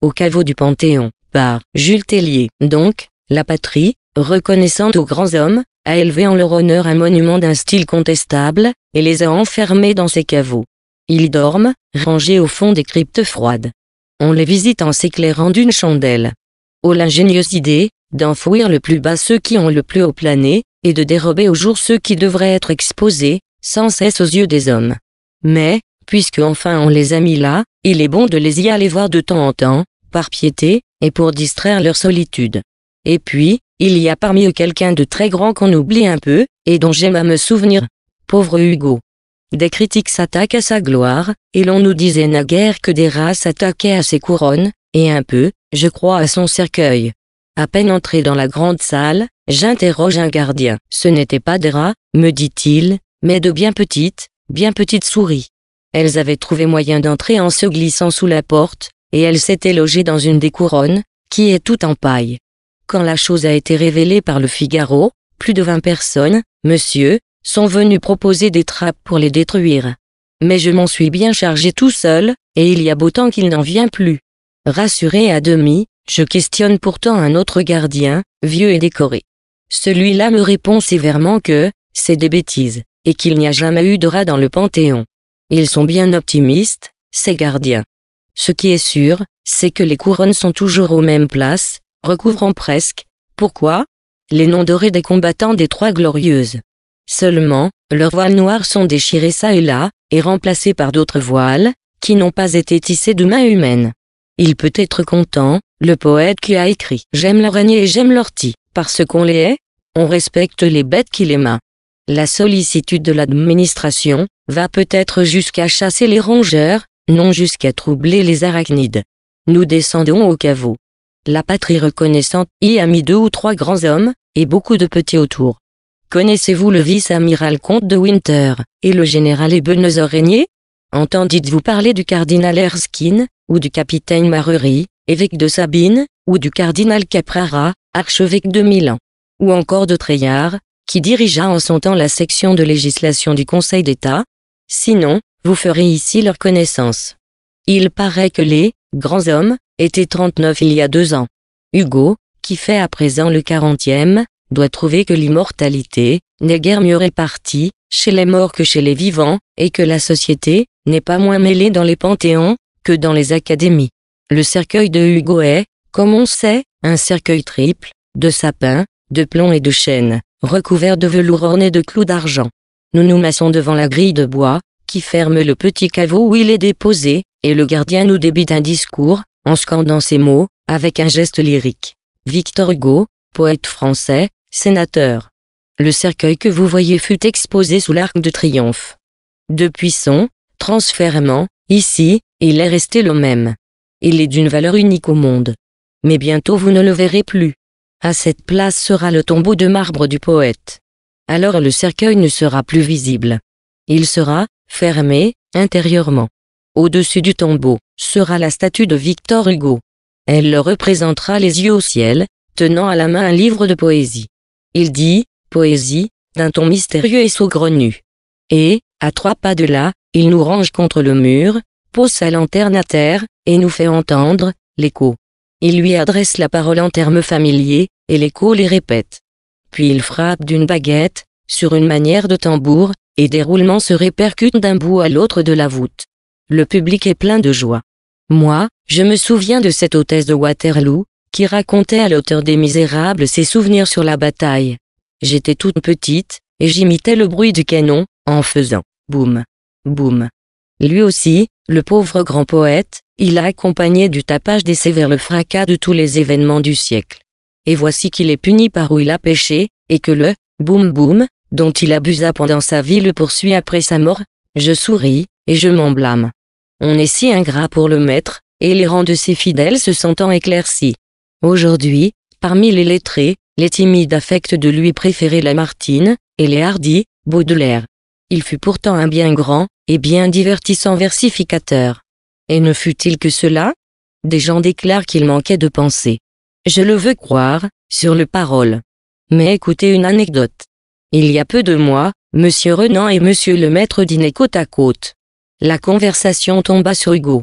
au caveau du Panthéon, par Jules Tellier. Donc, la patrie, reconnaissante aux grands hommes, a élevé en leur honneur un monument d'un style contestable, et les a enfermés dans ses caveaux. Ils dorment, rangés au fond des cryptes froides. On les visite en s'éclairant d'une chandelle. Oh l'ingénieuse idée, d'enfouir le plus bas ceux qui ont le plus haut plané, et de dérober au jour ceux qui devraient être exposés, sans cesse aux yeux des hommes. Mais, puisque enfin on les a mis là, il est bon de les y aller voir de temps en temps, par piété, et pour distraire leur solitude. Et puis, il y a parmi eux quelqu'un de très grand qu'on oublie un peu, et dont j'aime à me souvenir. Pauvre Hugo. Des critiques s'attaquent à sa gloire, et l'on nous disait naguère que des rats s'attaquaient à ses couronnes, et un peu, je crois à son cercueil. À peine entré dans la grande salle, j'interroge un gardien. Ce n'étaient pas des rats, me dit-il, mais de bien petites, bien petites souris elles avaient trouvé moyen d'entrer en se glissant sous la porte, et elles s'étaient logées dans une des couronnes, qui est toute en paille. Quand la chose a été révélée par le Figaro, plus de vingt personnes, monsieur, sont venues proposer des trappes pour les détruire. Mais je m'en suis bien chargé tout seul, et il y a beau temps qu'il n'en vient plus. Rassuré à demi, je questionne pourtant un autre gardien, vieux et décoré. Celui-là me répond sévèrement que, c'est des bêtises, et qu'il n'y a jamais eu de rat dans le Panthéon. Ils sont bien optimistes, ces gardiens. Ce qui est sûr, c'est que les couronnes sont toujours aux mêmes places, recouvrant presque, pourquoi Les noms dorés des combattants des Trois Glorieuses. Seulement, leurs voiles noires sont déchirées ça et là, et remplacées par d'autres voiles, qui n'ont pas été tissées de main humaines. Il peut être content, le poète qui a écrit « J'aime l'araignée et j'aime l'ortie, parce qu'on les hait, on respecte les bêtes qui les la sollicitude de l'administration, va peut-être jusqu'à chasser les rongeurs, non jusqu'à troubler les arachnides. Nous descendons au caveau. La patrie reconnaissante y a mis deux ou trois grands hommes, et beaucoup de petits autour. Connaissez-vous le vice-amiral comte de Winter, et le général Ebenezer Régnier Entendîtes-vous parler du cardinal Erskine, ou du capitaine Maruri, évêque de Sabine, ou du cardinal Caprara, archevêque de Milan Ou encore de Treillard, qui dirigea en son temps la section de législation du Conseil d'État, sinon, vous ferez ici leur connaissance. Il paraît que les grands hommes étaient 39 il y a deux ans. Hugo, qui fait à présent le 40e, doit trouver que l'immortalité n'est guère mieux répartie chez les morts que chez les vivants, et que la société n'est pas moins mêlée dans les panthéons que dans les académies. Le cercueil de Hugo est, comme on sait, un cercueil triple, de sapin, de plomb et de chêne recouvert de velours orné de clous d'argent. Nous nous massons devant la grille de bois, qui ferme le petit caveau où il est déposé, et le gardien nous débite un discours, en scandant ces mots, avec un geste lyrique. Victor Hugo, poète français, sénateur. Le cercueil que vous voyez fut exposé sous l'arc de triomphe. Depuis son transfèrement, ici, il est resté le même. Il est d'une valeur unique au monde. Mais bientôt vous ne le verrez plus. À cette place sera le tombeau de marbre du poète. Alors le cercueil ne sera plus visible. Il sera fermé intérieurement. Au-dessus du tombeau sera la statue de Victor Hugo. Elle le représentera les yeux au ciel, tenant à la main un livre de poésie. Il dit, poésie, d'un ton mystérieux et saugrenu. Et, à trois pas de là, il nous range contre le mur, pose sa lanterne à terre, et nous fait entendre, l'écho. Il lui adresse la parole en termes familiers, et l'écho les répète. Puis il frappe d'une baguette, sur une manière de tambour, et des roulements se répercutent d'un bout à l'autre de la voûte. Le public est plein de joie. Moi, je me souviens de cette hôtesse de Waterloo, qui racontait à l'auteur des Misérables ses souvenirs sur la bataille. J'étais toute petite, et j'imitais le bruit du canon, en faisant boum, boum. Lui aussi, le pauvre grand poète, il a accompagné du tapage des sévères le fracas de tous les événements du siècle. Et voici qu'il est puni par où il a péché, et que le « boum boum » dont il abusa pendant sa vie le poursuit après sa mort, je souris, et je m'en blâme. On est si ingrat pour le maître, et les rangs de ses fidèles se sentant éclaircis. Aujourd'hui, parmi les lettrés, les timides affectent de lui préférer Martine, et les hardis, Baudelaire. Il fut pourtant un bien grand, et bien divertissant versificateur. Et ne fut-il que cela Des gens déclarent qu'il manquait de pensée. Je le veux croire, sur le parole. Mais écoutez une anecdote. Il y a peu de mois, Monsieur Renan et Monsieur le maître dînaient côte à côte. La conversation tomba sur Hugo.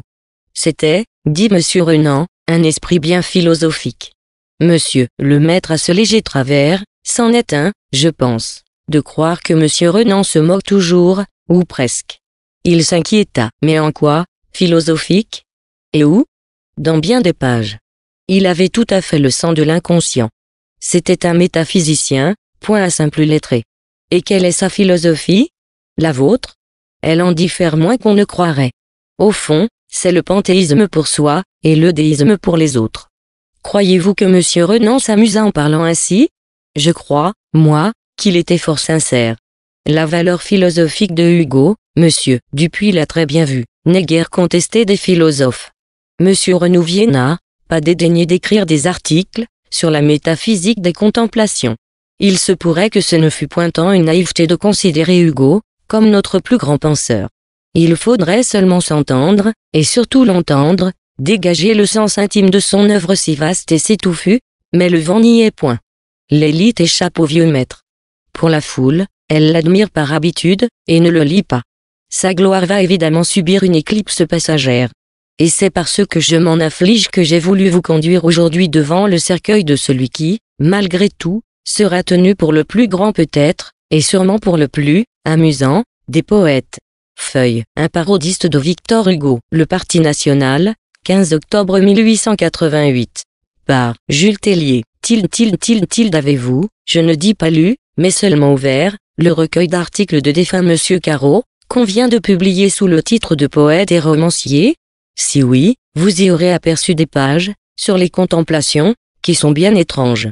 C'était, dit Monsieur Renan, un esprit bien philosophique. Monsieur le maître a ce léger travers, s'en est un, je pense, de croire que Monsieur Renan se moque toujours, ou presque. Il s'inquiéta. Mais en quoi philosophique, et où, dans bien des pages, il avait tout à fait le sang de l'inconscient. C'était un métaphysicien, point à simple lettré. Et quelle est sa philosophie La vôtre Elle en diffère moins qu'on ne croirait. Au fond, c'est le panthéisme pour soi, et le déisme pour les autres. Croyez-vous que Monsieur Renan s'amusa en parlant ainsi Je crois, moi, qu'il était fort sincère. La valeur philosophique de Hugo, Monsieur Dupuis l'a très bien vu n'est guère contesté des philosophes. Monsieur Renouvier n'a pas dédaigné d'écrire des articles sur la métaphysique des contemplations. Il se pourrait que ce ne fût point tant une naïveté de considérer Hugo comme notre plus grand penseur. Il faudrait seulement s'entendre, et surtout l'entendre, dégager le sens intime de son œuvre si vaste et si touffue, mais le vent n'y est point. L'élite échappe au vieux maître. Pour la foule, elle l'admire par habitude, et ne le lit pas. Sa gloire va évidemment subir une éclipse passagère. Et c'est parce que je m'en afflige que j'ai voulu vous conduire aujourd'hui devant le cercueil de celui qui, malgré tout, sera tenu pour le plus grand peut-être, et sûrement pour le plus, amusant, des poètes. Feuille, un parodiste de Victor Hugo, Le Parti National, 15 octobre 1888. Par Jules Tellier. Til til avez-vous, je ne dis pas lu, mais seulement ouvert, le recueil d'articles de défunt Monsieur Carreau vient de publier sous le titre de poète et romancier Si oui, vous y aurez aperçu des pages, sur les contemplations, qui sont bien étranges.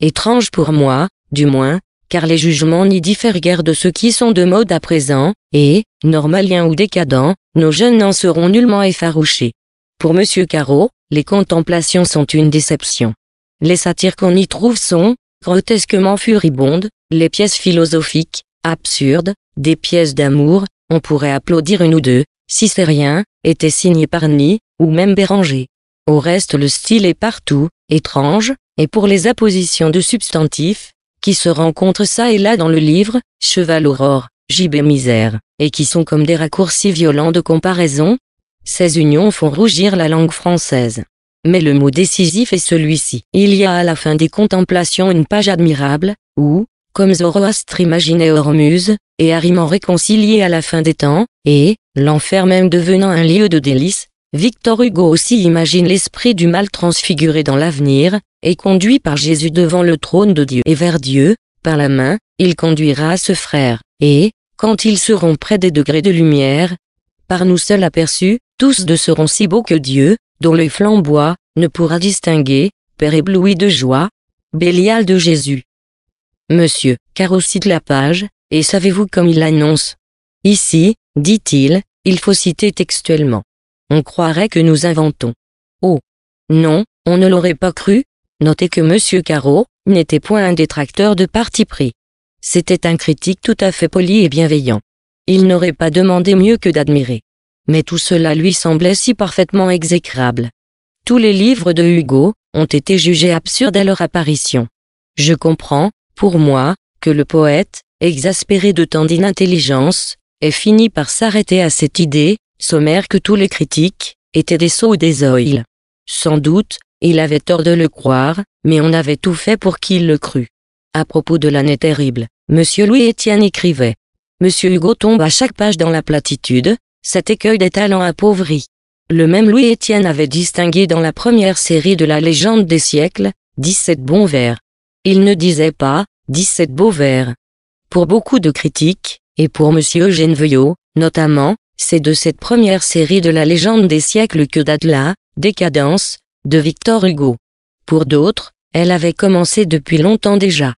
Étranges pour moi, du moins, car les jugements n'y diffèrent guère de ceux qui sont de mode à présent, et, normaliens ou décadents, nos jeunes n'en seront nullement effarouchés. Pour M. Carreau, les contemplations sont une déception. Les satires qu'on y trouve sont, grotesquement furibondes, les pièces philosophiques, absurdes, des pièces d'amour, on pourrait applaudir une ou deux, si c'est rien, était signé ni, ou même Béranger. Au reste le style est partout, étrange, et pour les appositions de substantifs, qui se rencontrent ça et là dans le livre, cheval aurore, gibet misère, et qui sont comme des raccourcis violents de comparaison, ces unions font rougir la langue française. Mais le mot décisif est celui-ci. Il y a à la fin des contemplations une page admirable, où, comme Zoroastre imaginait Hormuz, et en réconcilié à la fin des temps, et, l'enfer même devenant un lieu de délices, Victor Hugo aussi imagine l'esprit du mal transfiguré dans l'avenir, et conduit par Jésus devant le trône de Dieu et vers Dieu, par la main, il conduira ce frère, et, quand ils seront près des degrés de lumière, par nous seuls aperçus, tous deux seront si beaux que Dieu, dont le flamboie, ne pourra distinguer, Père ébloui de joie, Bélial de Jésus. Monsieur Carreau cite la page, et savez-vous comme il l'annonce Ici, dit-il, il faut citer textuellement. On croirait que nous inventons. Oh Non, on ne l'aurait pas cru. Notez que Monsieur Carreau n'était point un détracteur de parti pris. C'était un critique tout à fait poli et bienveillant. Il n'aurait pas demandé mieux que d'admirer. Mais tout cela lui semblait si parfaitement exécrable. Tous les livres de Hugo ont été jugés absurdes à leur apparition. Je comprends, pour moi, que le poète, exaspéré de tant d'inintelligence, ait fini par s'arrêter à cette idée, sommaire que tous les critiques, étaient des sots ou des oils. Sans doute, il avait tort de le croire, mais on avait tout fait pour qu'il le crût. À propos de l'année terrible, M. Louis-Étienne écrivait. M. Hugo tombe à chaque page dans la platitude, cet écueil des talents appauvris. Le même Louis-Étienne avait distingué dans la première série de la légende des siècles, 17 bons vers il ne disait pas, 17 beaux vers. Pour beaucoup de critiques, et pour M. Eugène Veuillot, notamment, c'est de cette première série de la légende des siècles que date la décadence de Victor Hugo. Pour d'autres, elle avait commencé depuis longtemps déjà.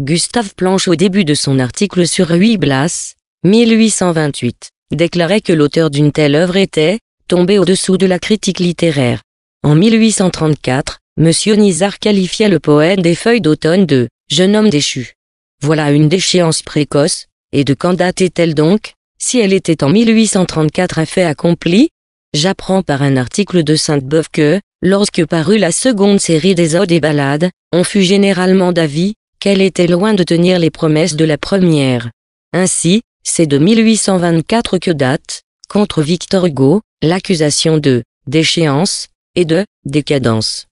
Gustave Planche au début de son article sur Ruy Blas, 1828, déclarait que l'auteur d'une telle œuvre était tombé au-dessous de la critique littéraire. En 1834, Monsieur Nizar qualifiait le poème des feuilles d'automne de jeune homme déchu. Voilà une déchéance précoce, et de quand date est elle donc, si elle était en 1834 un fait accompli J'apprends par un article de Sainte-Beuve que, lorsque parut la seconde série des odes et ballades, on fut généralement d'avis qu'elle était loin de tenir les promesses de la première. Ainsi, c'est de 1824 que date, contre Victor Hugo, l'accusation de déchéance et de décadence.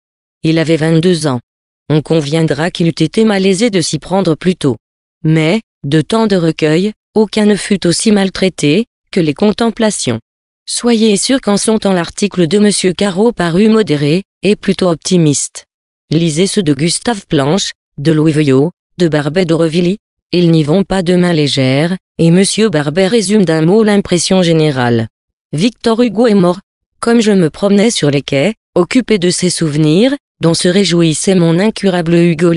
Il avait 22 ans. On conviendra qu'il eût été malaisé de s'y prendre plus tôt. Mais, de tant de recueils, aucun ne fut aussi maltraité que les contemplations. Soyez sûr qu'en son temps l'article de M. Carreau parut modéré et plutôt optimiste. Lisez ceux de Gustave Planche, de Louis Veuillot, de Barbet d'Aurevilly. Ils n'y vont pas de main légère, et M. Barbet résume d'un mot l'impression générale. Victor Hugo est mort. Comme je me promenais sur les quais, occupé de ses souvenirs, dont se réjouissait mon incurable Hugo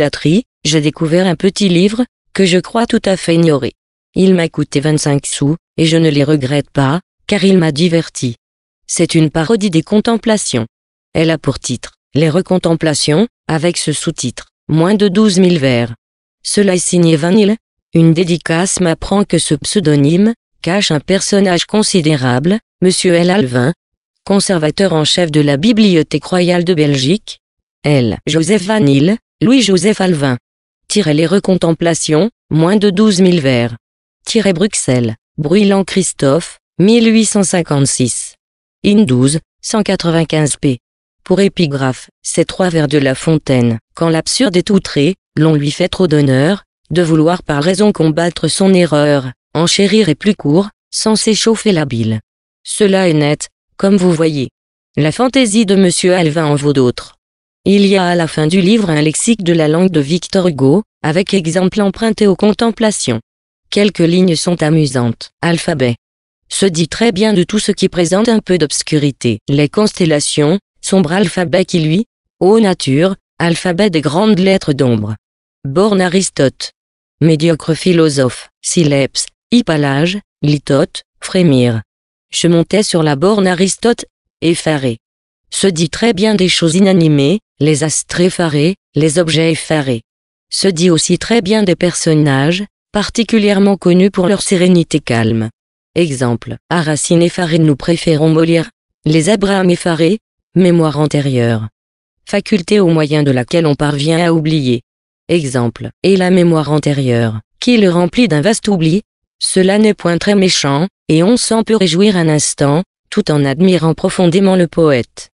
j'ai découvert un petit livre, que je crois tout à fait ignoré. Il m'a coûté 25 sous, et je ne les regrette pas, car il m'a diverti. C'est une parodie des contemplations. Elle a pour titre Les recontemplations, avec ce sous-titre, moins de 12 000 vers. Cela est signé Vanille. Une dédicace m'apprend que ce pseudonyme cache un personnage considérable, Monsieur L. Alvin, conservateur en chef de la Bibliothèque royale de Belgique, L. Joseph Vanille, Louis-Joseph Alvin. Tirez les recontemplations, moins de 12 mille vers. Tirez Bruxelles, Bruylant Christophe, 1856. In 12, 195 p. Pour épigraphe, ces trois vers de La Fontaine. Quand l'absurde est outré, l'on lui fait trop d'honneur, de vouloir par raison combattre son erreur, En chérir et plus court, sans s'échauffer la bile. Cela est net, comme vous voyez. La fantaisie de Monsieur Alvin en vaut d'autres. Il y a à la fin du livre un lexique de la langue de Victor Hugo, avec exemples empruntés aux contemplations. Quelques lignes sont amusantes. Alphabet. Se dit très bien de tout ce qui présente un peu d'obscurité. Les constellations, sombre alphabet qui lui, ô nature, alphabet des grandes lettres d'ombre. Borne Aristote. Médiocre philosophe, Sileps, Hippalage, Litote, frémir. Je montais sur la borne Aristote, effaré se dit très bien des choses inanimées, les astres effarés, les objets effarés. Se dit aussi très bien des personnages, particulièrement connus pour leur sérénité calme. Exemple, à Racine effarée nous préférons mollir, les Abraham effarés, mémoire antérieure. Faculté au moyen de laquelle on parvient à oublier. Exemple, et la mémoire antérieure, qui le remplit d'un vaste oubli, cela n'est point très méchant, et on s'en peut réjouir un instant, tout en admirant profondément le poète.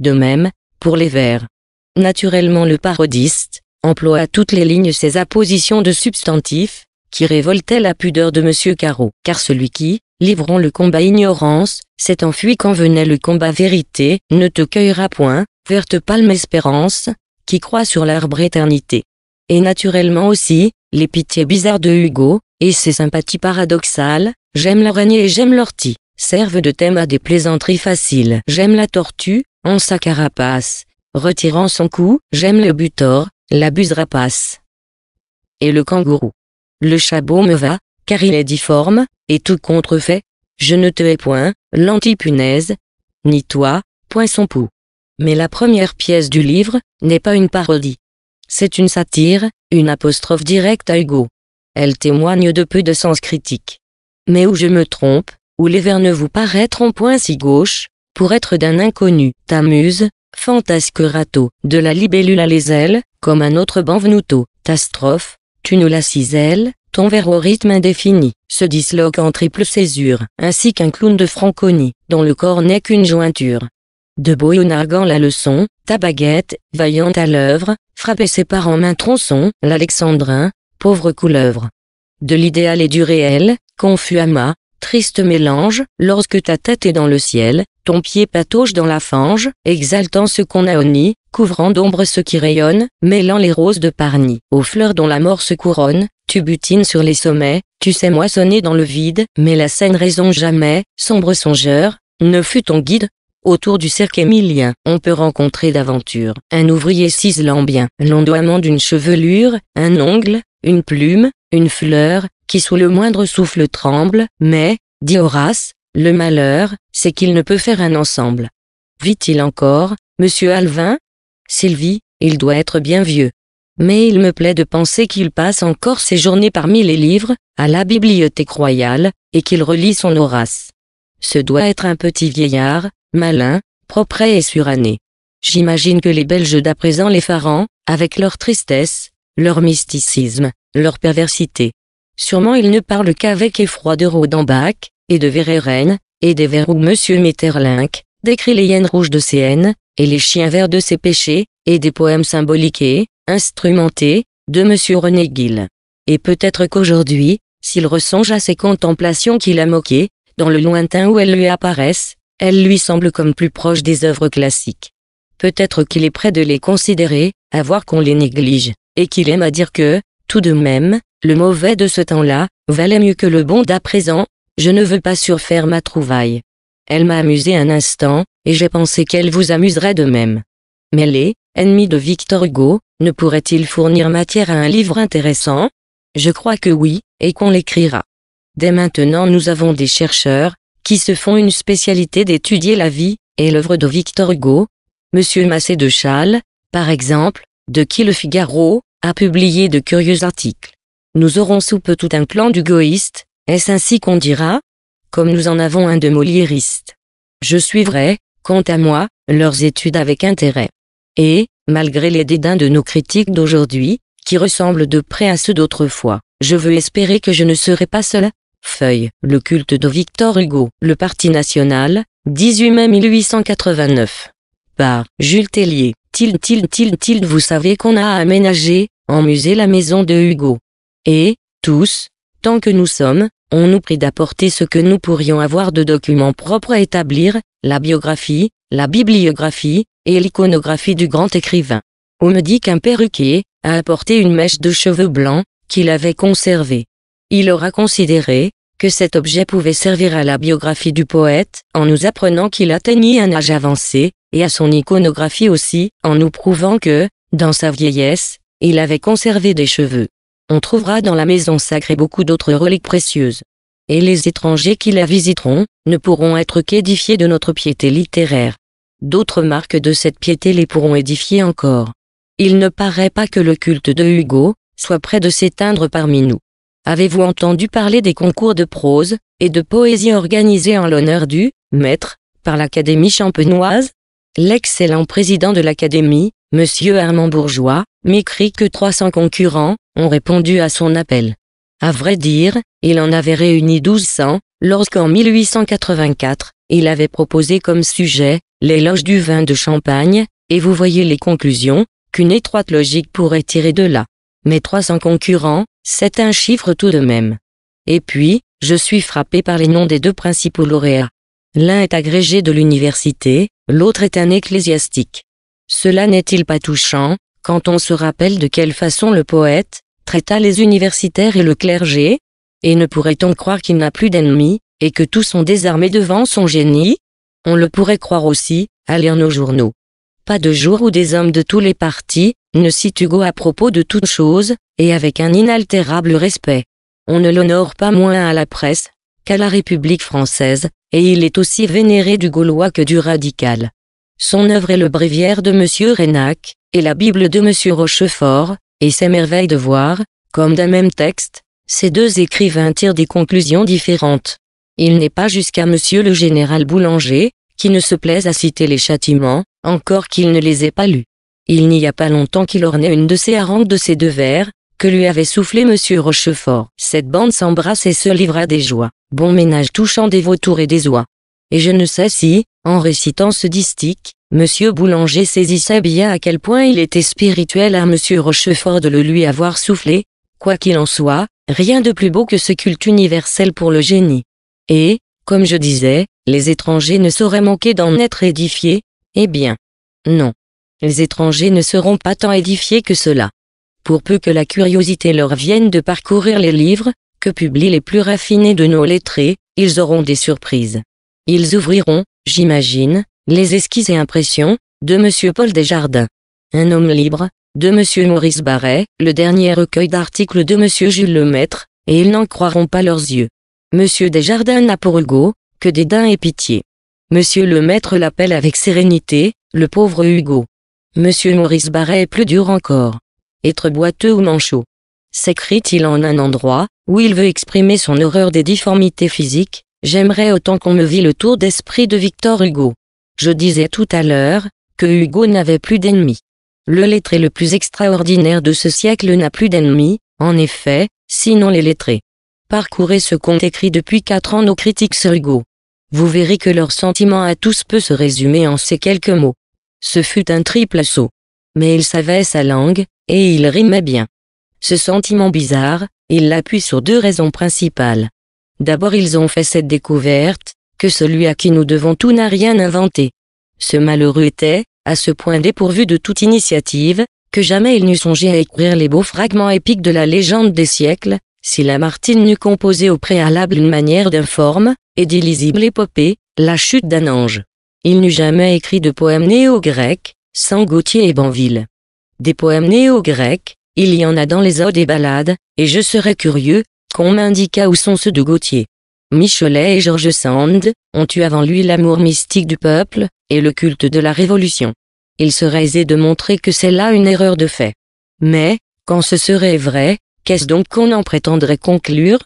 De même, pour les vers. Naturellement le parodiste, emploie à toutes les lignes ses appositions de substantifs, qui révoltaient la pudeur de M. Caro, car celui qui, livrant le combat ignorance, s'est enfui quand venait le combat vérité, ne te cueillera point, verte palme espérance, qui croit sur l'arbre éternité. Et naturellement aussi, les pitiés bizarres de Hugo, et ses sympathies paradoxales, j'aime l'araignée et j'aime l'ortie servent de thème à des plaisanteries faciles. J'aime la tortue, en sa carapace, retirant son cou, j'aime le butor, la buse rapace. Et le kangourou. Le chabot me va, car il est difforme, et tout contrefait, je ne te hais point, l'antipunaise, ni toi, point son pou. Mais la première pièce du livre n'est pas une parodie. C'est une satire, une apostrophe directe à Hugo. Elle témoigne de peu de sens critique. Mais où je me trompe, où les vers ne vous paraîtront point si gauche, pour être d'un inconnu, ta muse, fantasque râteau, de la libellule à les ailes, comme un autre banvenuto, ta strophe, tu nous la cisèles, ton verre au rythme indéfini, se disloque en triple césure, ainsi qu'un clown de Franconie, dont le corps n'est qu'une jointure. De Boyonargan la leçon, ta baguette, vaillante à l'œuvre, frappe ses parents en main tronçon, l'alexandrin, pauvre couleuvre. De l'idéal et du réel, confus amas, Triste mélange, lorsque ta tête est dans le ciel, ton pied patauge dans la fange, exaltant ce qu'on a nid, couvrant d'ombre ce qui rayonne, mêlant les roses de Parny, aux fleurs dont la mort se couronne, tu butines sur les sommets, tu sais moissonner dans le vide, mais la saine raison jamais, sombre songeur, ne fut ton guide, Autour du cercle émilien, on peut rencontrer d'aventure Un ouvrier ciselant bien l'ondoiement d'une chevelure, un ongle, une plume, une fleur, qui sous le moindre souffle tremble, mais, dit Horace, le malheur, c'est qu'il ne peut faire un ensemble. Vit-il encore, monsieur Alvin? Sylvie, il doit être bien vieux. Mais il me plaît de penser qu'il passe encore ses journées parmi les livres, à la bibliothèque royale, et qu'il relit son Horace. Ce doit être un petit vieillard, malin, propre et suranné. J'imagine que les Belges d'à présent les pharaons, avec leur tristesse, leur mysticisme, leur perversité, Sûrement il ne parle qu'avec effroi de Rodenbach, et de Vérérène et des où M. Metterlinck, décrit les hyènes rouges de ses haines, et les chiens verts de ses péchés, et des poèmes symboliques et instrumentés, de M. René Gill. Et peut-être qu'aujourd'hui, s'il ressonge à ces contemplations qu'il a moquées, dans le lointain où elles lui apparaissent, elles lui semblent comme plus proches des œuvres classiques. Peut-être qu'il est prêt de les considérer, à voir qu'on les néglige, et qu'il aime à dire que, tout de même, le mauvais de ce temps-là, valait mieux que le bon d'à présent, je ne veux pas surfaire ma trouvaille. Elle m'a amusé un instant, et j'ai pensé qu'elle vous amuserait de même. Mais les, ennemis de Victor Hugo, ne pourraient-ils fournir matière à un livre intéressant Je crois que oui, et qu'on l'écrira. Dès maintenant nous avons des chercheurs, qui se font une spécialité d'étudier la vie, et l'œuvre de Victor Hugo. Monsieur Massé de Chal, par exemple, de qui le Figaro, a publié de curieux articles. Nous aurons sous peu tout un clan d'hugoïstes, est-ce ainsi qu'on dira Comme nous en avons un de moliériste. Je suivrai, quant à moi, leurs études avec intérêt. Et, malgré les dédains de nos critiques d'aujourd'hui, qui ressemblent de près à ceux d'autrefois, je veux espérer que je ne serai pas seul. Feuille, le culte de Victor Hugo, le Parti National, 18 mai 1889. Par Jules Tellier. Til, til, til, til, vous savez qu'on a aménagé, en musée la maison de Hugo. Et, tous, tant que nous sommes, on nous prie d'apporter ce que nous pourrions avoir de documents propres à établir, la biographie, la bibliographie, et l'iconographie du grand écrivain. On me dit qu'un perruquier a apporté une mèche de cheveux blancs qu'il avait conservée. Il aura considéré que cet objet pouvait servir à la biographie du poète en nous apprenant qu'il atteignit un âge avancé, et à son iconographie aussi, en nous prouvant que, dans sa vieillesse, il avait conservé des cheveux. On trouvera dans la maison sacrée beaucoup d'autres reliques précieuses. Et les étrangers qui la visiteront ne pourront être qu'édifiés de notre piété littéraire. D'autres marques de cette piété les pourront édifier encore. Il ne paraît pas que le culte de Hugo soit près de s'éteindre parmi nous. Avez-vous entendu parler des concours de prose et de poésie organisés en l'honneur du maître par l'Académie champenoise L'excellent président de l'Académie, Monsieur Armand Bourgeois, m'écrit que 300 concurrents ont répondu à son appel. À vrai dire, il en avait réuni 1200, lorsqu'en 1884, il avait proposé comme sujet l'éloge du vin de Champagne, et vous voyez les conclusions qu'une étroite logique pourrait tirer de là. Mais 300 concurrents, c'est un chiffre tout de même. Et puis, je suis frappé par les noms des deux principaux lauréats. L'un est agrégé de l'université, l'autre est un ecclésiastique. Cela n'est-il pas touchant, quand on se rappelle de quelle façon le poète traita les universitaires et le clergé Et ne pourrait-on croire qu'il n'a plus d'ennemis, et que tous sont désarmés devant son génie On le pourrait croire aussi, à lire nos journaux. Pas de jour où des hommes de tous les partis ne citent Hugo à propos de toute chose, et avec un inaltérable respect. On ne l'honore pas moins à la presse qu'à la République française, et il est aussi vénéré du Gaulois que du radical. Son œuvre est le bréviaire de M. Rénac, et la Bible de M. Rochefort, et s'émerveille de voir, comme d'un même texte, ces deux écrivains tirent des conclusions différentes. Il n'est pas jusqu'à M. le général Boulanger, qui ne se plaise à citer les châtiments, encore qu'il ne les ait pas lus. Il n'y a pas longtemps qu'il ornait une de ses harangues de ces deux vers, que lui avait soufflé M. Rochefort. Cette bande s'embrasse et se livra des joies. Bon ménage touchant des vautours et des oies et je ne sais si, en récitant ce distique, M. Boulanger saisissait bien à quel point il était spirituel à M. Rochefort de le lui avoir soufflé, quoi qu'il en soit, rien de plus beau que ce culte universel pour le génie. Et, comme je disais, les étrangers ne sauraient manquer d'en être édifiés, eh bien. Non. Les étrangers ne seront pas tant édifiés que cela. Pour peu que la curiosité leur vienne de parcourir les livres, que publient les plus raffinés de nos lettrés, ils auront des surprises. Ils ouvriront, j'imagine, les esquisses et impressions, de M. Paul Desjardins. Un homme libre, de M. Maurice Barret, le dernier recueil d'articles de M. Jules Lemaître, et ils n'en croiront pas leurs yeux. M. Desjardins n'a pour Hugo que dédain et pitié. M. Lemaître l'appelle avec sérénité, le pauvre Hugo. M. Maurice Barret est plus dur encore. Être boiteux ou manchot. S'écrit-il en un endroit où il veut exprimer son horreur des difformités physiques, J'aimerais autant qu'on me vit le tour d'esprit de Victor Hugo. Je disais tout à l'heure, que Hugo n'avait plus d'ennemis. Le lettré le plus extraordinaire de ce siècle n'a plus d'ennemis, en effet, sinon les lettrés. Parcourez ce qu'ont écrit depuis quatre ans nos critiques sur Hugo. Vous verrez que leur sentiment à tous peut se résumer en ces quelques mots. Ce fut un triple assaut. Mais il savait sa langue, et il rimait bien. Ce sentiment bizarre, il l'appuie sur deux raisons principales. D'abord ils ont fait cette découverte, que celui à qui nous devons tout n'a rien inventé. Ce malheureux était, à ce point dépourvu de toute initiative, que jamais il n'eût songé à écrire les beaux fragments épiques de la légende des siècles, si Lamartine n'eût composé au préalable une manière d'informe et d'illisible épopée, la chute d'un ange. Il n'eût jamais écrit de poèmes néo-grecs, sans Gautier et Banville. Des poèmes néo-grecs, il y en a dans les odes et ballades, et je serais curieux, qu'on m'indiqua où sont ceux de Gautier. Michelet et Georges Sand ont eu avant lui l'amour mystique du peuple et le culte de la Révolution. Il serait aisé de montrer que c'est là une erreur de fait. Mais, quand ce serait vrai, qu'est-ce donc qu'on en prétendrait conclure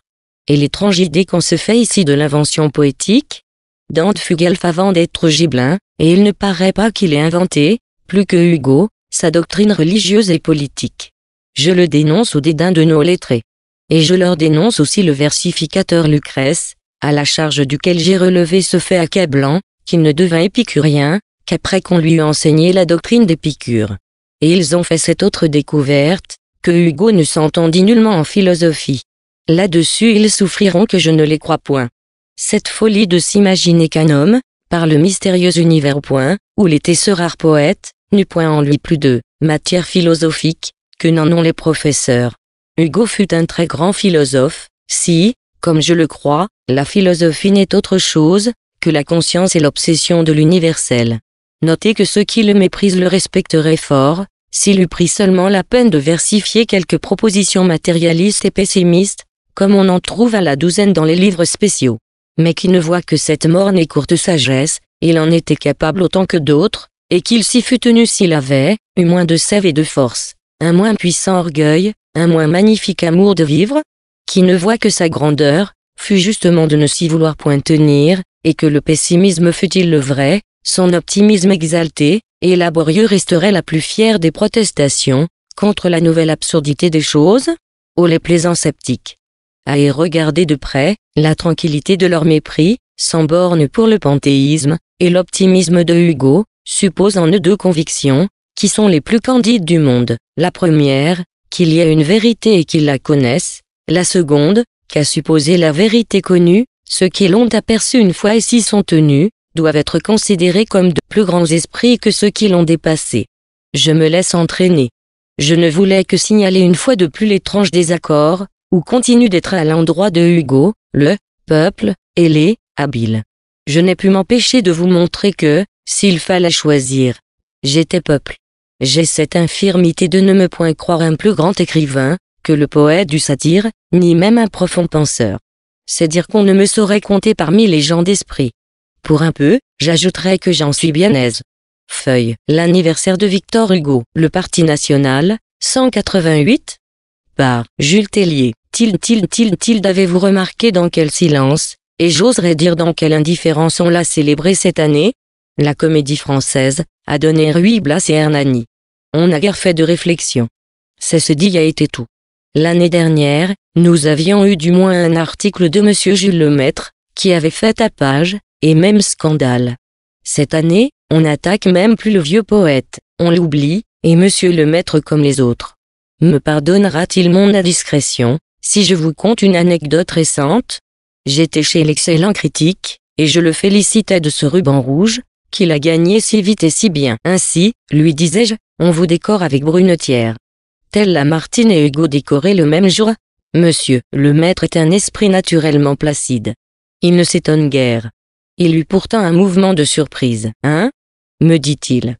Et l'étrange idée qu'on se fait ici de l'invention poétique Dante fut avant d'être gibelin, et il ne paraît pas qu'il ait inventé, plus que Hugo, sa doctrine religieuse et politique. Je le dénonce au dédain de nos lettrés et je leur dénonce aussi le versificateur Lucrèce, à la charge duquel j'ai relevé ce fait accablant, qu'il ne devint épicurien, qu'après qu'on lui eut enseigné la doctrine d'Épicure. Et ils ont fait cette autre découverte, que Hugo ne s'entendit nullement en philosophie. Là-dessus ils souffriront que je ne les crois point. Cette folie de s'imaginer qu'un homme, par le mystérieux univers point, où l'était ce rare poète, n'eut point en lui plus de matière philosophique, que n'en ont les professeurs. Hugo fut un très grand philosophe, si, comme je le crois, la philosophie n'est autre chose que la conscience et l'obsession de l'universel. Notez que ceux qui le méprisent le respecteraient fort, s'il eût pris seulement la peine de versifier quelques propositions matérialistes et pessimistes, comme on en trouve à la douzaine dans les livres spéciaux. Mais qui ne voit que cette morne et courte sagesse, il en était capable autant que d'autres, et qu'il s'y fût tenu s'il avait, eu moins de sève et de force, un moins puissant orgueil, un moins magnifique amour de vivre, qui ne voit que sa grandeur, fut justement de ne s'y vouloir point tenir, et que le pessimisme fut-il le vrai, son optimisme exalté, et laborieux resterait la plus fière des protestations, contre la nouvelle absurdité des choses, ou les plaisants sceptiques. À y regarder de près, la tranquillité de leur mépris, sans borne pour le panthéisme, et l'optimisme de Hugo, suppose en eux deux convictions, qui sont les plus candides du monde. La première, qu'il y a une vérité et qu'ils la connaissent, la seconde, qu'à supposer la vérité connue, ceux qui l'ont aperçue une fois et s'y sont tenus, doivent être considérés comme de plus grands esprits que ceux qui l'ont dépassé. Je me laisse entraîner. Je ne voulais que signaler une fois de plus l'étrange désaccord, ou continue d'être à l'endroit de Hugo, le peuple, et les habiles. Je n'ai pu m'empêcher de vous montrer que, s'il fallait choisir, j'étais peuple. J'ai cette infirmité de ne me point croire un plus grand écrivain, que le poète du satire, ni même un profond penseur. C'est dire qu'on ne me saurait compter parmi les gens d'esprit. Pour un peu, j'ajouterai que j'en suis bien aise. Feuille, l'anniversaire de Victor Hugo, le Parti National, 188 Par, Jules Tellier, til til avez-vous remarqué dans quel silence, et j'oserais dire dans quelle indifférence on l'a célébré cette année La comédie française, a donné Ruy Blas et Hernani. On n'a guère fait de réflexion. C'est ce dit a été tout. L'année dernière, nous avions eu du moins un article de M. Jules Lemaître, qui avait fait tapage, et même scandale. Cette année, on n'attaque même plus le vieux poète, on l'oublie, et M. Lemaître comme les autres. Me pardonnera-t-il mon indiscrétion, si je vous conte une anecdote récente J'étais chez l'excellent critique, et je le félicitais de ce ruban rouge, qu'il a gagné si vite et si bien. Ainsi, lui disais-je, on vous décore avec Brunetière. Telle Martine et Hugo décorés le même jour. Monsieur, le maître est un esprit naturellement placide. Il ne s'étonne guère. Il eut pourtant un mouvement de surprise. Hein me dit-il.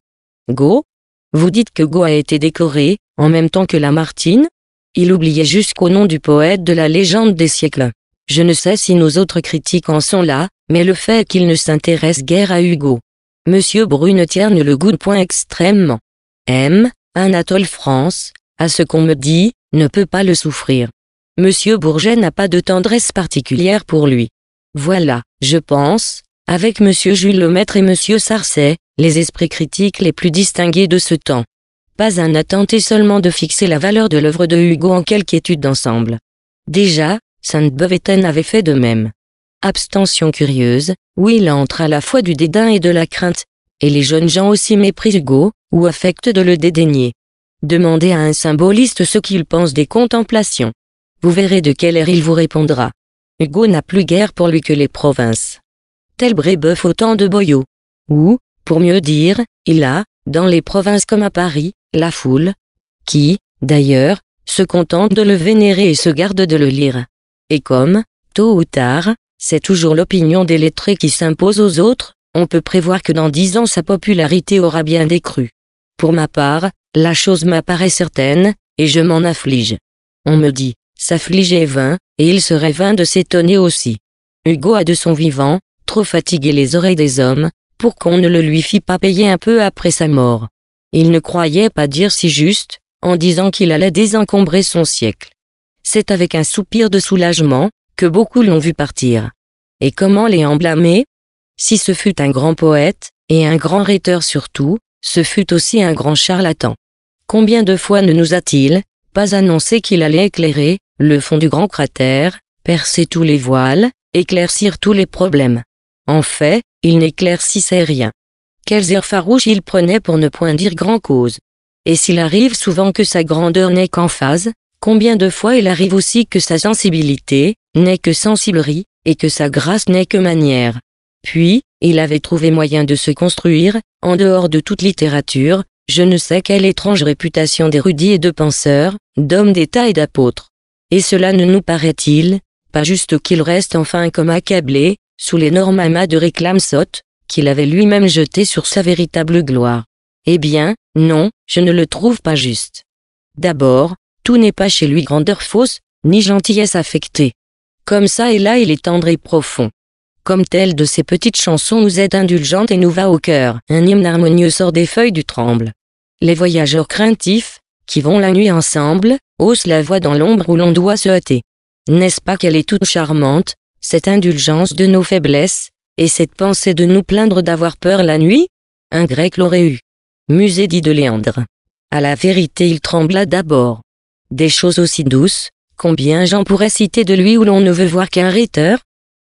Go Vous dites que Go a été décoré, en même temps que Lamartine Il oubliait jusqu'au nom du poète de la légende des siècles. Je ne sais si nos autres critiques en sont là, mais le fait qu'il ne s'intéresse guère à Hugo, Monsieur Brune ne le goûte point extrêmement. M. Anatole France, à ce qu'on me dit, ne peut pas le souffrir. Monsieur Bourget n'a pas de tendresse particulière pour lui. Voilà, je pense, avec monsieur Jules Lemaître et monsieur Sarcey, les esprits critiques les plus distingués de ce temps. Pas un attenté seulement de fixer la valeur de l'œuvre de Hugo en quelque étude d'ensemble. Déjà, Sainte-Beuve avait fait de même. Abstention curieuse, où il entre à la fois du dédain et de la crainte, et les jeunes gens aussi méprisent Hugo, ou affectent de le dédaigner. Demandez à un symboliste ce qu'il pense des contemplations. Vous verrez de quel air il vous répondra. Hugo n'a plus guère pour lui que les provinces. Tel Brébeuf autant de boyaux. Ou, pour mieux dire, il a, dans les provinces comme à Paris, la foule, qui, d'ailleurs, se contente de le vénérer et se garde de le lire. Et comme, tôt ou tard, c'est toujours l'opinion des lettrés qui s'impose aux autres, on peut prévoir que dans dix ans sa popularité aura bien décru. Pour ma part, la chose m'apparaît certaine, et je m'en afflige. On me dit, s'affliger est vain, et il serait vain de s'étonner aussi. Hugo a de son vivant, trop fatigué les oreilles des hommes, pour qu'on ne le lui fît pas payer un peu après sa mort. Il ne croyait pas dire si juste, en disant qu'il allait désencombrer son siècle. C'est avec un soupir de soulagement, que beaucoup l'ont vu partir. Et comment les en blâmer Si ce fut un grand poète, et un grand rhéteur surtout, ce fut aussi un grand charlatan. Combien de fois ne nous a-t-il pas annoncé qu'il allait éclairer le fond du grand cratère, percer tous les voiles, éclaircir tous les problèmes En fait, il n'éclaircissait rien. Quels airs farouches il prenait pour ne point dire grand cause. Et s'il arrive souvent que sa grandeur n'est qu'en phase Combien de fois il arrive aussi que sa sensibilité n'est que sensiblerie et que sa grâce n'est que manière. Puis, il avait trouvé moyen de se construire, en dehors de toute littérature, je ne sais quelle étrange réputation d'érudit et de penseur, d'homme d'État et d'apôtre. Et cela ne nous paraît-il pas juste qu'il reste enfin comme accablé, sous l'énorme amas de réclames sottes, qu'il avait lui-même jeté sur sa véritable gloire. Eh bien, non, je ne le trouve pas juste. D'abord, tout n'est pas chez lui grandeur fausse, ni gentillesse affectée. Comme ça et là il est tendre et profond. Comme telle de ses petites chansons nous est indulgente et nous va au cœur, un hymne harmonieux sort des feuilles du tremble. Les voyageurs craintifs, qui vont la nuit ensemble, haussent la voix dans l'ombre où l'on doit se hâter. N'est-ce pas qu'elle est toute charmante, cette indulgence de nos faiblesses, et cette pensée de nous plaindre d'avoir peur la nuit Un grec l'aurait eu. Musée dit de Léandre. À la vérité il trembla d'abord. Des choses aussi douces, combien j'en pourrais citer de lui où l'on ne veut voir qu'un rhéteur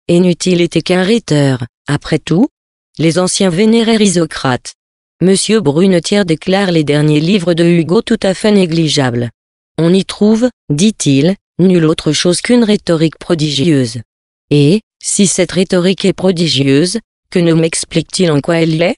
Inutile était qu'un rhéteur, après tout. Les anciens vénéraient Isocrate. Monsieur Brunetière déclare les derniers livres de Hugo tout à fait négligeables. On y trouve, dit-il, nulle autre chose qu'une rhétorique prodigieuse. Et, si cette rhétorique est prodigieuse, que ne m'explique-t-il en quoi elle l'est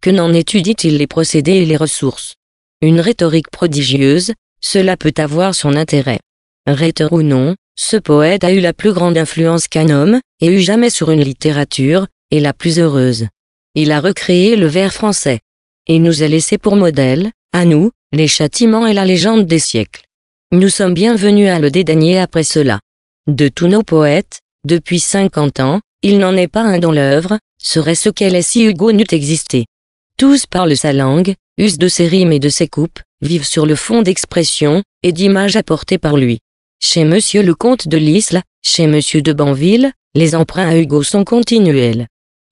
Que n'en étudie-t-il les procédés et les ressources Une rhétorique prodigieuse, cela peut avoir son intérêt. Rhéteur ou non, ce poète a eu la plus grande influence qu'un homme, et eu jamais sur une littérature, et la plus heureuse. Il a recréé le vers français. Et nous a laissé pour modèle, à nous, les châtiments et la légende des siècles. Nous sommes bienvenus à le dédaigner après cela. De tous nos poètes, depuis 50 ans, il n'en est pas un dont l'œuvre, serait-ce qu'elle est si Hugo n'eût existé. Tous parlent sa langue, usent de ses rimes et de ses coupes, vivent sur le fond d'expressions et d'images apportées par lui. Chez Monsieur le comte de l'Isle, chez Monsieur de Banville, les emprunts à Hugo sont continuels.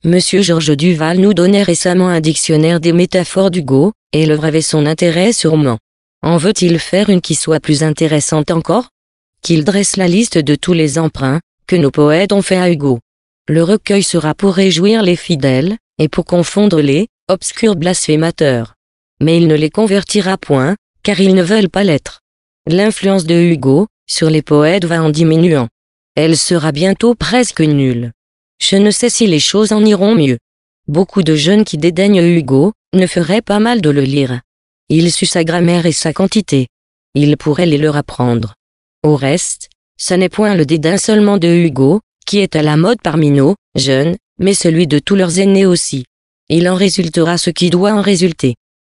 Monsieur Georges Duval nous donnait récemment un dictionnaire des métaphores d'Hugo, et l'œuvre avait son intérêt sûrement. En veut-il faire une qui soit plus intéressante encore Qu'il dresse la liste de tous les emprunts que nos poètes ont fait à Hugo. Le recueil sera pour réjouir les fidèles, et pour confondre les obscurs blasphémateurs mais il ne les convertira point, car ils ne veulent pas l'être. L'influence de Hugo, sur les poètes va en diminuant. Elle sera bientôt presque nulle. Je ne sais si les choses en iront mieux. Beaucoup de jeunes qui dédaignent Hugo, ne feraient pas mal de le lire. Il sut sa grammaire et sa quantité. Il pourrait les leur apprendre. Au reste, ce n'est point le dédain seulement de Hugo, qui est à la mode parmi nos, jeunes, mais celui de tous leurs aînés aussi. Il en résultera ce qui doit en résulter.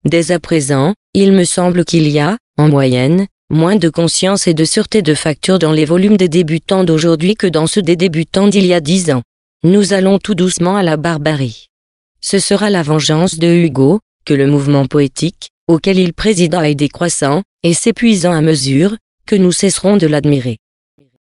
Dès à présent, il me semble qu'il y a, en moyenne, moins de conscience et de sûreté de facture dans les volumes des débutants d'aujourd'hui que dans ceux des débutants d'il y a dix ans. Nous allons tout doucement à la barbarie. Ce sera la vengeance de Hugo, que le mouvement poétique, auquel il présida est décroissant, et s'épuisant à mesure, que nous cesserons de l'admirer.